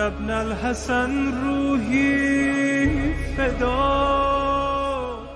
ابن الحسن روحی فدا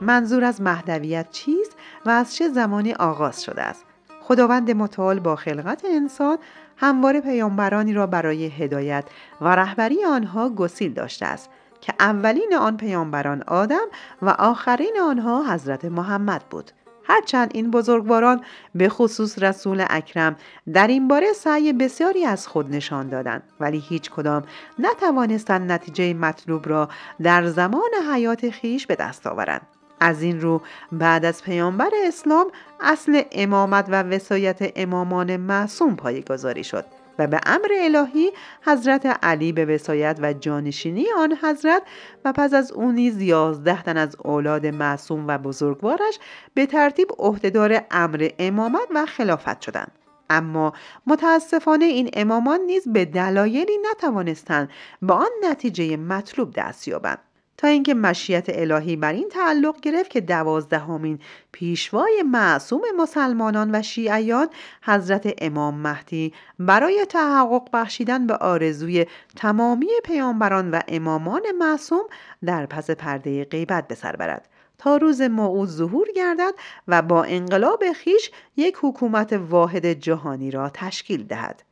منظور از مهدویت چیست و از چه زمانی آغاز شده است خداوند متعال با خلقت انسان همواره پیامبرانی را برای هدایت و رهبری آنها گسیل داشته است که اولین آن پیامبران آدم و آخرین آنها حضرت محمد بود هرچند این بزرگواران به خصوص رسول اکرم در این باره سعی بسیاری از خود نشان دادند ولی هیچ کدام نتوانستند نتیجه مطلوب را در زمان حیات خیش به دست آورند از این رو بعد از پیامبر اسلام اصل امامت و وسایت امامان معصوم پایگذاری شد و به امر الهی حضرت علی به وسایت و جانشینی آن حضرت و پس از او نیز یازده تن از اولاد معصوم و بزرگوارش به ترتیب عهدهدار امر امامت و خلافت شدند اما متاسفانه این امامان نیز به دلایلی نتوانستند به آن نتیجه مطلوب دست یابند تا اینکه مشیت الهی بر این تعلق گرفت که دوازدهمین پیشوای معصوم مسلمانان و شیعیان حضرت امام مهدی برای تحقق بخشیدن به آرزوی تمامی پیامبران و امامان معصوم در پس پرده غیبت به سر برد تا روز موعود ظهور گردد و با انقلاب خیش یک حکومت واحد جهانی را تشکیل دهد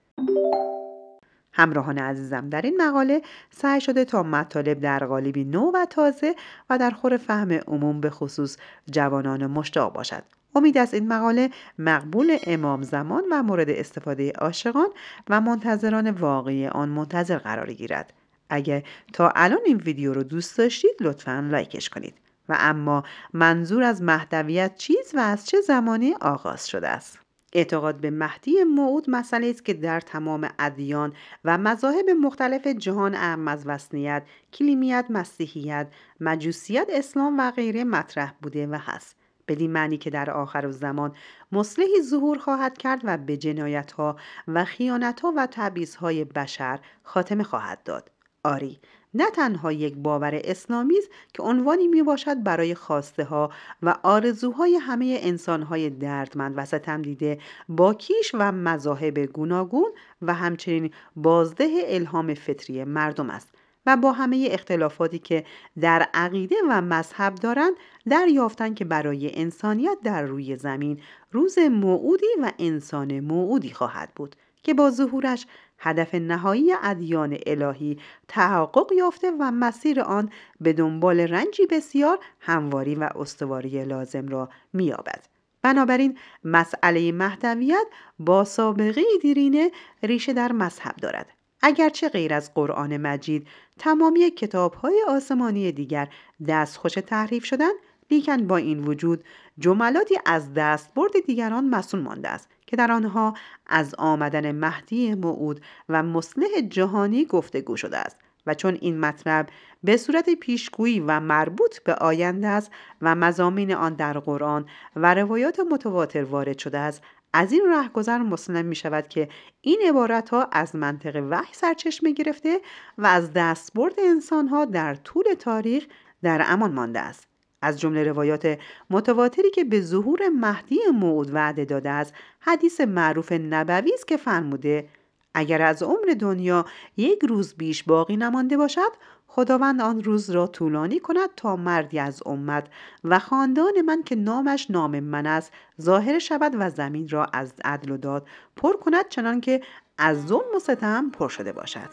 همراهان عزیزم در این مقاله سعی شده تا مطالب در قالبی نو و تازه و در خور فهم عموم به خصوص جوانان مشتاق باشد امید است این مقاله مقبول امام زمان و مورد استفاده عاشقان و منتظران واقعی آن منتظر قرار گیرد اگر تا الان این ویدیو رو دوست داشتید لطفا لایکش کنید و اما منظور از مهدویت چیز و از چه زمانی آغاز شده است اعتقاد به مهدی موعود مسئله است که در تمام ادیان و مذاهب مختلف جهان اعم از وسنیت، کلیمیت، مسیحیت، مجوسیت، اسلام و غیره مطرح بوده و هست. بدین معنی که در آخر زمان مصلحی ظهور خواهد کرد و به جنایت ها و خیانت ها و تبعیض بشر خاتمه خواهد داد. آری نه تنها یک باور اسلامی است که عنوانی می باشد برای خواسته ها و آرزوهای همه انسان های دردمند و ستم دیده با کیش و مذاهب گوناگون و همچنین بازده الهام فطری مردم است و با همه اختلافاتی که در عقیده و مذهب دارند یافتن که برای انسانیت در روی زمین روز موعودی و انسان موعودی خواهد بود که با ظهورش هدف نهایی ادیان الهی تحقق یافته و مسیر آن به دنبال رنجی بسیار همواری و استواری لازم را مییابد بنابراین مسئله مهدویت با سابقه دیرینه ریشه در مذهب دارد اگرچه غیر از قرآن مجید تمامی کتاب‌های آسمانی دیگر دستخوش تحریف شدن لیکن با این وجود جملاتی از برد دیگران مسون مانده است که در آنها از آمدن مهدی معود و مصلح جهانی گفتگو شده است و چون این مطلب به صورت پیشگویی و مربوط به آینده است و مزامین آن در قرآن و روایات متواتر وارد شده است از این رهگذر مسلم می شود که این عبارت ها از منطق وحی سرچشمه گرفته و از دستبرد انسان ها در طول تاریخ در امان مانده است از جمله روایات متواتری که به ظهور مهدی موعود وعده داده است حدیث معروف نبوی است که فرموده اگر از عمر دنیا یک روز بیش باقی نمانده باشد خداوند آن روز را طولانی کند تا مردی از امت و خاندان من که نامش نام من است ظاهر شود و زمین را از عدل و داد پر کند چنان که از ظلم و ستم پر شده باشد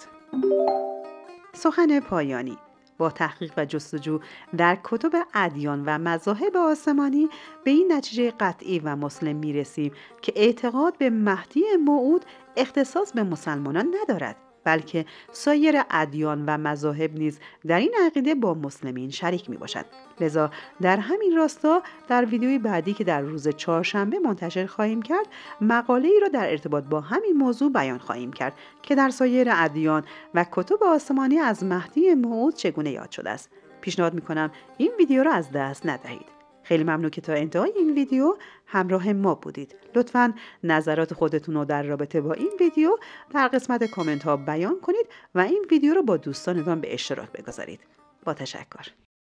سخن پایانی با تحقیق و جستجو در کتب ادیان و مذاهب آسمانی به این نتیجه قطعی و مسلم می رسیم که اعتقاد به مهدی موعود اختصاص به مسلمانان ندارد بلکه سایر ادیان و مذاهب نیز در این عقیده با مسلمین شریک می باشد لذا در همین راستا در ویدیوی بعدی که در روز چهارشنبه منتشر خواهیم کرد مقاله ای را در ارتباط با همین موضوع بیان خواهیم کرد که در سایر ادیان و کتب آسمانی از مهدی موعود چگونه یاد شده است پیشنهاد می کنم این ویدیو را از دست ندهید خیلی ممنون که تا انتهای این ویدیو همراه ما بودید لطفا نظرات خودتون رو در رابطه با این ویدیو در قسمت کامنت ها بیان کنید و این ویدیو رو با دوستانتان به اشتراک بگذارید با تشکر